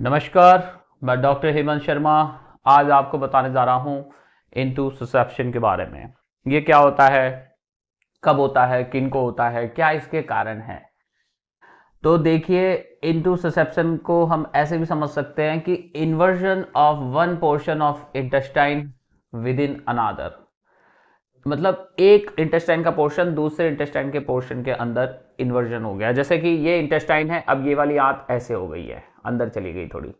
नमस्कार मैं डॉक्टर हेमंत शर्मा आज आपको बताने जा रहा हूं इंटू ससेप्शन के बारे में ये क्या होता है कब होता है किन को होता है क्या इसके कारण है तो देखिए इंटू ससेप्शन को हम ऐसे भी समझ सकते हैं कि inversion of one portion of intestine within another मतलब एक इंटेस्टाइन का पोर्शन दूसरे इंटेस्टाइन के पोर्शन के अंदर इन्वर्जन हो गया जैसे कि ये इंटेस्टाइन है अब ये वाली आंत ऐसे हो गई है अंदर चली गई थोड़ी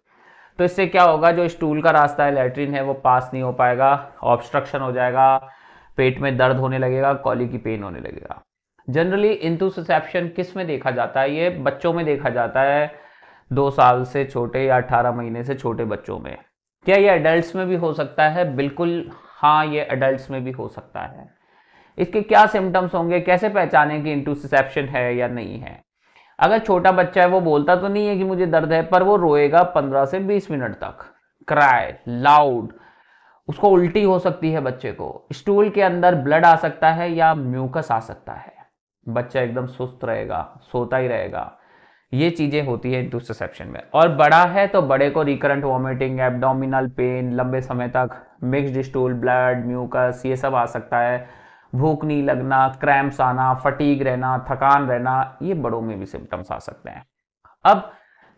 तो इससे क्या होगा जो स्टूल का रास्ता है लेटरिन है वो पास नहीं हो पाएगा ऑब्स्ट्रक्शन हो जाएगा पेट में दर्द होने लगेगा कॉली की पेन होने लगेगा जनरली इंतुसेप्शन किस में देखा जाता है ये बच्चों में देखा जाता है दो साल से छोटे या अठारह महीने से छोटे बच्चों में क्या ये एडल्ट में भी हो सकता है बिल्कुल हाँ ये एडल्ट में भी हो सकता है इसके क्या सिम्टम्स होंगे कैसे पहचाने कि इंटूसिसेप्शन है या नहीं है अगर छोटा बच्चा है वो बोलता तो नहीं है कि मुझे दर्द है पर वो रोएगा पंद्रह से बीस मिनट तक क्राई लाउड उसको उल्टी हो सकती है बच्चे को स्टूल के अंदर ब्लड आ सकता है या म्यूकस आ सकता है बच्चा एकदम सुस्त रहेगा सोता ही रहेगा ये चीजें होती है इंटूससेप्शन में और बड़ा है तो बड़े को रिकरेंट वॉमिटिंग एबडोमिनल पेन लंबे समय तक मिक्सड स्टूल ब्लड म्यूकस ये सब आ सकता है भूख नहीं लगना क्रैम्स आना फटीग रहना थकान रहना ये बड़ों में भी सिम्टम्स आ सकते हैं अब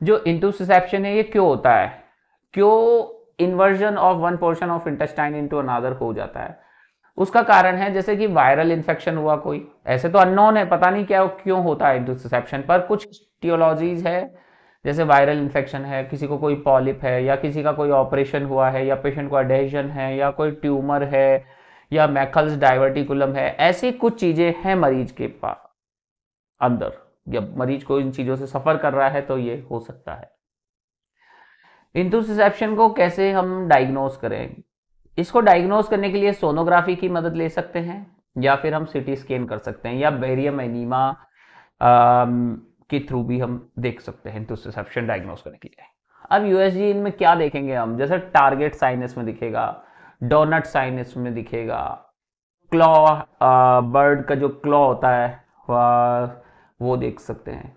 जो इंटूसिसेप्शन है ये क्यों होता है क्यों inversion of one portion of intestine into another हो जाता है उसका कारण है जैसे कि वायरल इन्फेक्शन हुआ कोई ऐसे तो अननोन है पता नहीं क्या क्यों होता है इंटूसिसेप्शन पर कुछ टियोलॉजीज है जैसे वायरल इन्फेक्शन है किसी को कोई पॉलिप है या किसी का कोई ऑपरेशन हुआ है या पेशेंट को अडेशन है या कोई ट्यूमर है या मैकल्स डाइवर्टिकुलम है ऐसी कुछ चीजें हैं मरीज के पास अंदर जब मरीज को इन चीजों से सफर कर रहा है तो ये हो सकता है इंथोसिसेप्शन को कैसे हम डायग्नोस करें इसको डायग्नोस करने के लिए सोनोग्राफी की मदद ले सकते हैं या फिर हम सिटी स्कैन कर सकते हैं या बेरियम एनीमा के थ्रू भी हम देख सकते हैं इंथोसिसेप्शन डायग्नोस करने के लिए अब यूएसजी इनमें क्या देखेंगे हम जैसे टारगेट साइनस में दिखेगा डोनट साइन इसमें दिखेगा क्लॉ बर्ड का जो क्लॉ होता है वो देख सकते हैं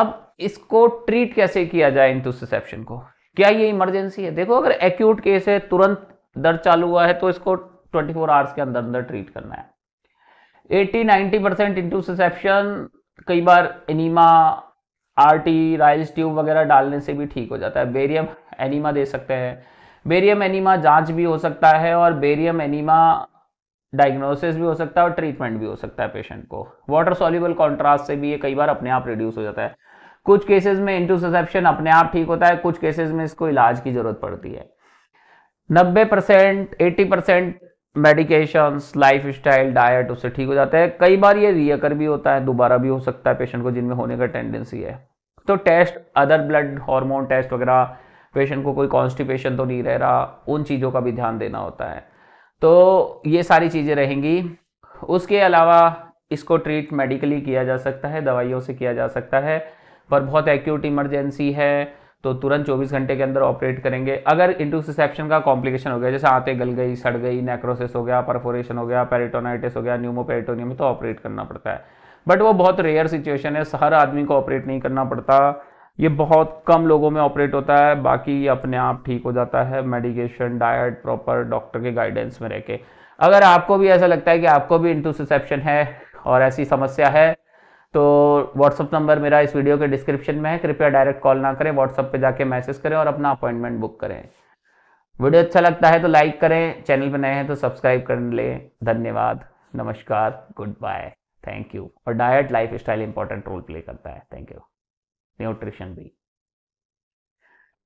अब इसको ट्रीट कैसे किया जाए इंटूसिसेप्शन को क्या ये इमरजेंसी है देखो अगर एक्यूट केस है तुरंत दर्द चालू हुआ है तो इसको 24 फोर आवर्स के अंदर अंदर ट्रीट करना है 80-90 परसेंट इंटूसिसेप्शन कई बार एनीमा आरटी राइल्स ट्यूब वगैरह डालने से भी ठीक हो जाता है बेरियम एनीमा दे सकते हैं बेरियम एनिमा जांच भी हो सकता है और बेरियम एनिमा डायग्नोसिस भी हो सकता है और ट्रीटमेंट भी हो सकता है पेशेंट को वाटर सॉल्यूबल कॉन्ट्रास्ट से भी ये कई बार अपने आप रिड्यूस हो जाता है कुछ केसेस में इंटूसेप्शन अपने आप ठीक होता है कुछ केसेस में इसको इलाज की जरूरत पड़ती है 90 percent eighty percent medication lifestyle diet उससे ठीक हो जाता है कई बार ये रियकर भी होता है दोबारा भी हो सकता है पेशेंट को जिनमें होने का टेंडेंसी है तो test other blood hormone test वगैरह पेशेंट को कोई कॉन्स्टिपेशन तो नहीं रह रहा उन चीज़ों का भी ध्यान देना होता है तो ये सारी चीज़ें रहेंगी उसके अलावा इसको ट्रीट मेडिकली किया जा सकता है दवाइयों से किया जा सकता है पर बहुत एक्यूट इमरजेंसी है तो तुरंत 24 घंटे के अंदर ऑपरेट करेंगे अगर इंटूसिसेप्शन का कॉम्प्लिकेशन हो गया जैसे आते गल गई सड़ गई नेक्रोसिस हो गया परफोरेशन हो गया पेरिटोनाइटिस हो गया न्यूमोपेरिटोनियम तो ऑपरेट करना पड़ता है बट वो बहुत रेयर सिचुएशन है हर आदमी को ऑपरेट नहीं करना पड़ता ये बहुत कम लोगों में ऑपरेट होता है बाकी ये अपने आप ठीक हो जाता है मेडिकेशन डाइट प्रॉपर डॉक्टर के गाइडेंस में रह के अगर आपको भी ऐसा लगता है कि आपको भी इंटूसिसेप्शन है और ऐसी समस्या है तो व्हाट्सअप नंबर मेरा इस वीडियो के डिस्क्रिप्शन में है कृपया डायरेक्ट कॉल ना करें व्हाट्सअप पे जाके मैसेज करें और अपना अपॉइंटमेंट बुक करें वीडियो अच्छा लगता है तो लाइक करें चैनल पर नए हैं तो सब्सक्राइब कर लें धन्यवाद नमस्कार गुड बाय थैंक यू और diet lifestyle important role play करता है थैंक यू nutrition be.